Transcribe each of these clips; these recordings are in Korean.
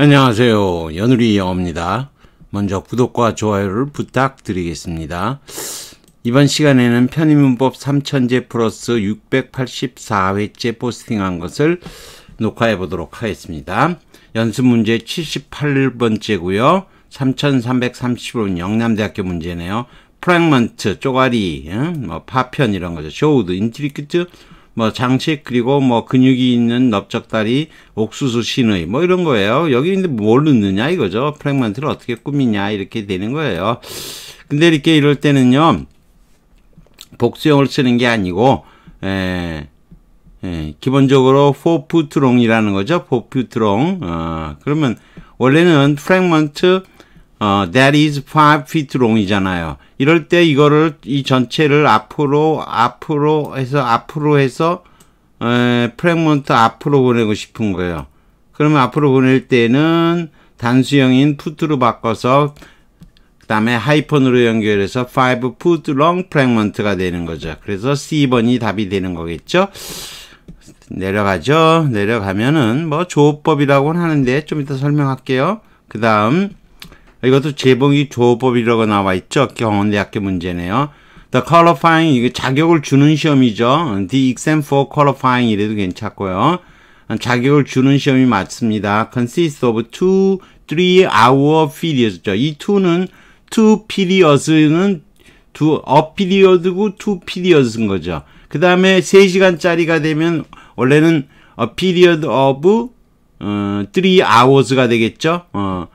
안녕하세요. 연우리 영어입니다. 먼저 구독과 좋아요를 부탁드리겠습니다. 이번 시간에는 편의문법 3000제 플러스 684회째 포스팅한 것을 녹화해 보도록 하겠습니다. 연습 문제 78번째고요. 3330원 영남대학교 문제네요. 프랭먼트, 쪼가리, 뭐 파편 이런 거죠. 쇼우드, 인트리큐트, 뭐장치 그리고 뭐 근육이 있는 넓적다리 옥수수 신의 뭐 이런 거예요. 여기 있는데뭘 넣느냐 이거죠. 프랙먼트를 어떻게 꾸미냐 이렇게 되는 거예요. 근데 이렇게 이럴 때는요. 복수형을 쓰는 게 아니고 에, 예, 에 예, 기본적으로 포프트롱이라는 거죠. 포프트롱. 어, 그러면 원래는 프랙먼트 어, that is five feet long이잖아요. 이럴 때 이거를 이 전체를 앞으로 앞으로 해서 앞으로 해서 프랙먼트 앞으로 보내고 싶은 거예요. 그러면 앞으로 보낼 때는 단수형인 푸트로 바꿔서 그 다음에 하이폰으로 연결해서 5 foot long fragment가 되는 거죠. 그래서 C번이 답이 되는 거겠죠. 내려가죠. 내려가면은 뭐조법이라고는 하는데 좀 이따 설명할게요. 그 다음 이것도 재봉이 조법이라고 나와 있죠. 경원대학교 문제네요. The qualifying 이게 자격을 주는 시험이죠. The exam for qualifying 이래도 괜찮고요. 자격을 주는 시험이 맞습니다. consists of two, three hour periods죠. 이 two는 two periods는 두 a period고 two periods인 거죠. 그 다음에 3시간짜리가 되면 원래는 a period of 어, 3 hours가 되겠죠. 어.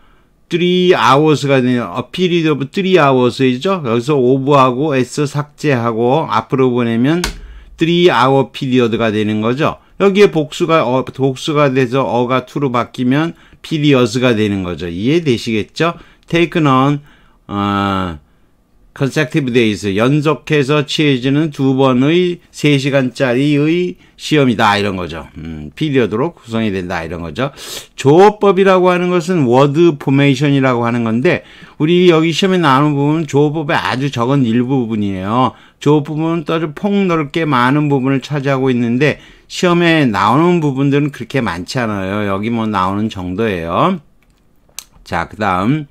three hours가 되네요. a period of three hours이죠. 여기서 of하고 s 삭제하고 앞으로 보내면 three hour period가 되는 거죠. 여기에 복수가 어, 복수가 돼서 어가 to로 바뀌면 periods가 되는 거죠. 이해되시겠죠? taken on 어, 컨셉 n s e c u 연속해서 취해지는두 번의 3시간짜리의 시험이다 이런 거죠. 음, 피리어드로 구성이 된다 이런 거죠. 조어법이라고 하는 것은 워드 포메이션이라고 하는 건데 우리 여기 시험에 나오는 부분은 조어법의 아주 적은 일부분이에요. 조어법은 아주 폭넓게 많은 부분을 차지하고 있는데 시험에 나오는 부분들은 그렇게 많지 않아요. 여기 뭐 나오는 정도예요. 자, 그 다음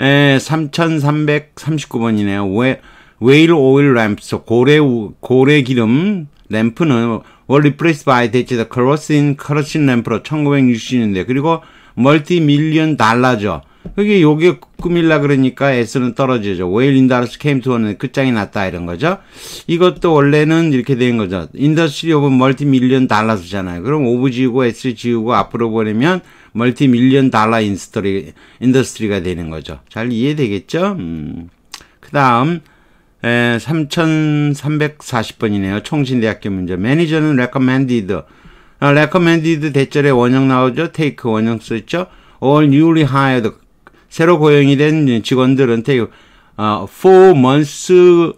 에, 3339번이네요. 웨, 웨일 오일 램프, 고래, 고래 기름 램프는 월 리플레이스 바이 대체 더 크로스인 크로신 램프로 1960년대 그리고 멀티 밀리언 달라죠 그게 요게 꾸밀라 그러니까 S는 떨어지죠. 웨일 인다스 케임 투어는 끝장이 났다 이런 거죠. 이것도 원래는 이렇게 된 거죠. 인더스트리 오브 멀티 밀리언 달러스잖아요. 그럼 오브 지우고 S 지우고 앞으로 보내면 멀티 밀리언 달러 인스토리, 인더스트리가 되는 거죠. 잘 이해되겠죠? 음. 그 다음, 3340번이네요. 총신대학교 문제. 매니저는 recommended. 아, recommended 대절에 원형 나오죠? take 원형 쓰죠? all newly hired. 새로 고용이 된 직원들은 take, 아, four months는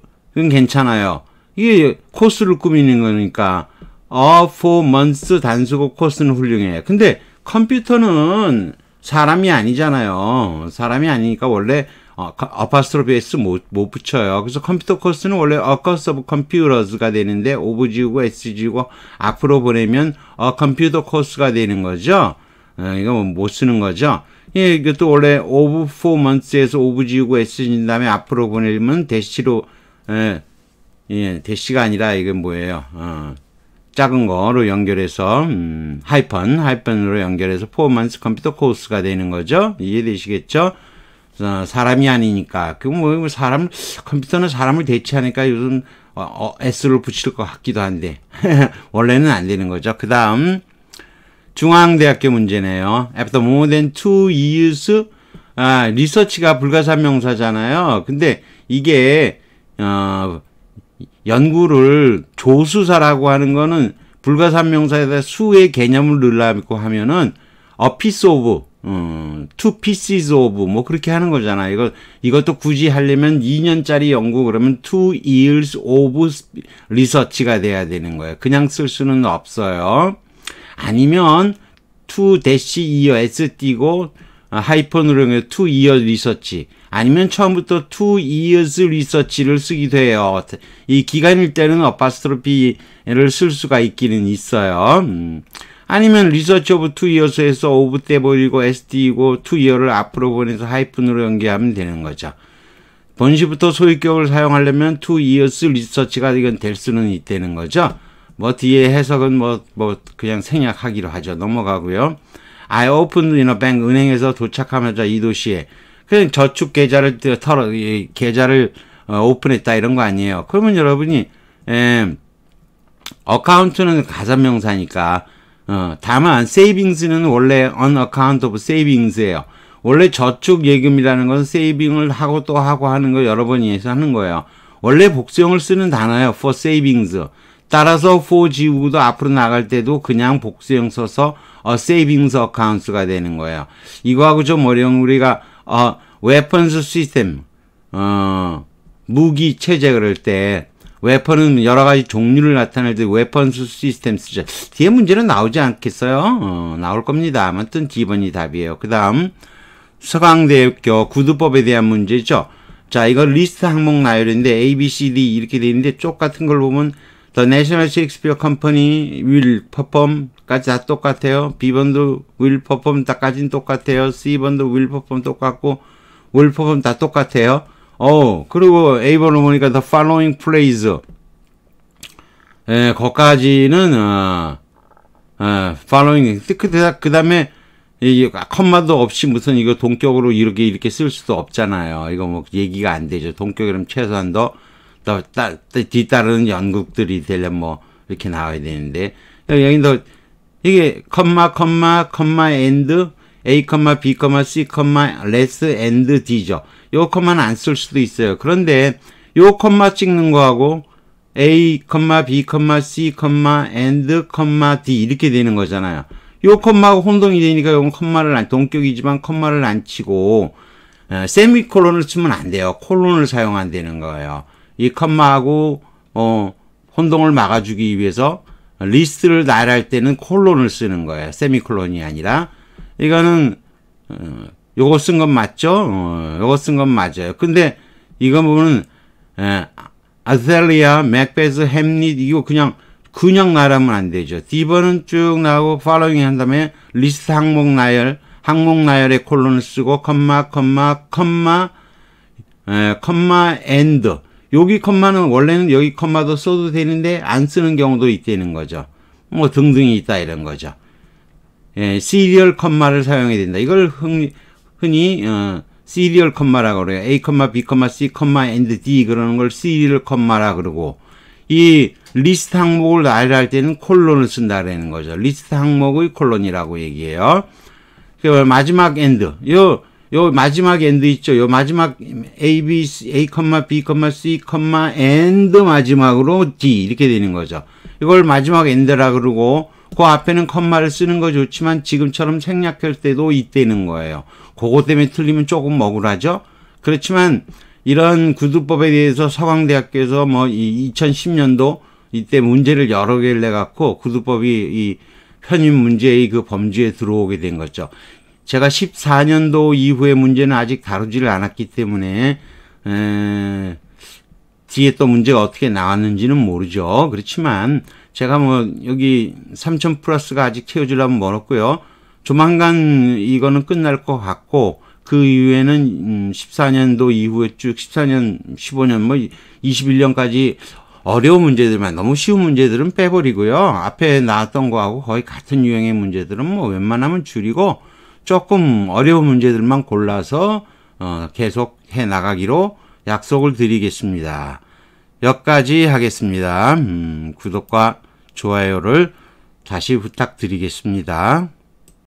괜찮아요. 이게 코스를 꾸미는 거니까. 어, four months 단수고 코스는 훌륭해. 요 근데 컴퓨터는 사람이 아니잖아요. 사람이 아니니까 원래 어, 어파스트로피 S 못, 못 붙여요. 그래서 컴퓨터 코스는 원래 어커스 오브 컴퓨터스가 되는데 오브지우고 s 지우고 앞으로 보내면 어 컴퓨터 코스가 되는 거죠. 어, 이거 뭐 못 쓰는 거죠. 예, 이것도 원래 오브 포 먼스에서 오브 지우고 S인 지 다음에 앞으로 보내면 대시로 예, 예, 대시가 아니라 이게 뭐예요? 어, 작은 거로 연결해서 음, 하이펀하이펀으로 연결해서 포먼스 컴퓨터 코스가 되는 거죠. 이해되시겠죠? 어, 사람이 아니니까 그뭐 뭐 사람 컴퓨터는 사람을 대체하니까 요즘 어, 어, S를 붙일 것 같기도 한데 원래는 안 되는 거죠. 그 다음 중앙대학교 문제네요. After more than two years 아, 리서치가 불가사 명사잖아요. 근데 이게 어, 연구를 조수사라고 하는 거는 불가산명사에다 수의 개념을 넣으려고 하면은 a piece of, 음, two pieces of 뭐 그렇게 하는 거잖아. 이거 이것도 굳이 하려면 2년짜리 연구 그러면 two years of research가 돼야 되는 거예요. 그냥 쓸 수는 없어요. 아니면 two dash year s 띄고 하이픈으로 어, two year research 아니면 처음부터 two years research를 쓰기도 해요. 이 기간일 때는 어파스트로피를 쓸 수가 있기는 있어요. 음. 아니면 리서치 오브 투 이어스에서 오브 때 버리고 SD이고 투 이어를 앞으로 보내서 하이픈으로 연기하면 되는 거죠. 본시부터 소유격을 사용하려면 투 이어스 리서치가 이건 될 수는 있다는 거죠. 뭐 뒤에 해석은 뭐, 뭐 그냥 생략하기로 하죠. 넘어가고요. I opened in a bank 은행에서 도착하면서 이 도시에 그냥 저축 계좌를 털어 계좌를 어, 오픈했다 이런 거 아니에요. 그러면 여러분이 에, 예, 어카운트는 가산명사니까 어, 다만 세이빙스는 원래 on account of savings예요. 원래 저축 예금이라는 것은 세이빙을 하고 또 하고 하는 거 여러 번 이해해서 하는 거예요. 원래 복수형을 쓰는 단어예요. for savings. 따라서 for 지우고도 앞으로 나갈 때도 그냥 복수형 써서 a savings a c c o u n t 가 되는 거예요. 이거하고 좀 어려운 우리가 어, 웨펀스 시스템, 어, 무기 체제 그럴 때, 웨펀은 여러 가지 종류를 나타낼 때 웨펀스 시스템 쓰죠. 뒤에 문제는 나오지 않겠어요? 어, 나올 겁니다. 아무튼 기본이 답이에요. 그 다음, 서강대학교 구두법에 대한 문제죠. 자, 이건 리스트 항목 나열인데 A, B, C, D 이렇게 돼 있는데 쪽 같은 걸 보면 The National Shakespeare Company will perform까지 다 똑같아요. B번도 will perform 다까진 똑같아요. C번도 will perform 똑같고 will perform 다 똑같아요. 어 그리고 A번을 보니까 the following phrase 예, 거까지는 어, 어, following 그 다음에 이 컴마도 없이 무슨 이거 동격으로 이렇게 이렇게 쓸 수도 없잖아요. 이거 뭐 얘기가 안 되죠. 동격이라면 최소한 더 또, 따, 또 뒤따르는 연극들이 되려면 뭐 이렇게 나와야 되는데 여기도 이게 컴마 컴마 컴마 엔드 A, B, C, less and D죠. 요 컴마는 안 쓸 수도 있어요. 그런데 요 컴마 찍는 거하고 A, B, C, and, D 이렇게 되는 거잖아요. 요 컴마가 혼동이 되니까 요건 컴마를 안, 동격이지만 컴마를 안 치고 어, 세미콜론을 쓰면안 돼요. 콜론을 사용한다는 거예요. 이 컴마하고 어 혼동을 막아주기 위해서 리스트를 나열할 때는 콜론을 쓰는 거예요. 세미콜론이 아니라 이거는 어, 요거 쓴 건 맞죠? 어, 요거 쓴 건 맞아요. 근데 이거 보면 예, 아셀리아, 맥베스, 햄릿 이거 그냥 그냥 나열하면 안 되죠. 디버는 쭉 나오고 팔로잉 한 다음에 리스트 항목 나열, 항목 나열에 콜론을 쓰고 컴마 컴마 컴마 에, 예, 컴마 엔드 여기 컴마는 원래는 여기 컴마도 써도 되는데 안 쓰는 경우도 있다는 거죠. 뭐 등등이 있다 이런 거죠. 예, 시리얼 컴마를 사용해야 된다. 이걸 흔, 흔히 어, 시리얼 컴마라고 그래요. A, 컴마, B, 컴마, C, 컴마, and D 그러는 걸 시리얼 컴마라 그러고 이 리스트 항목을 나열할 때는 콜론을 쓴다라는 거죠. 리스트 항목의 콜론이라고 얘기해요. 그 마지막 엔드. 요요 마지막 엔드 있죠. 요 마지막 A, B, A, B, C, 엔드 마지막으로 D 이렇게 되는 거죠. 이걸 마지막 엔드라 그러고 그 앞에는 컴마를 쓰는 거 좋지만 지금처럼 생략할 때도 있다는 거예요. 그거 때문에 틀리면 조금 억울하죠. 그렇지만 이런 구두법에 대해서 서강대학교에서 뭐 2010년도 이때 문제를 여러 개를 내갖고 구두법이 이 편입 문제의 그 범주에 들어오게 된 거죠. 제가 14년도 이후의 문제는 아직 다루지를 않았기 때문에 에, 뒤에 또 문제가 어떻게 나왔는지는 모르죠. 그렇지만 제가 뭐 여기 3000 플러스가 아직 채워주려면 멀었고요. 조만간 이거는 끝날 것 같고 그 이후에는 14년도 음, 이후에 쭉 14년, 15년 뭐 21년까지 어려운 문제들만 너무 쉬운 문제들은 빼버리고요. 앞에 나왔던 거하고 거의 같은 유형의 문제들은 뭐 웬만하면 줄이고 조금 어려운 문제들만 골라서 어, 계속 해 나가기로 약속을 드리겠습니다. 여기까지 하겠습니다. 음, 구독과 좋아요를 다시 부탁드리겠습니다.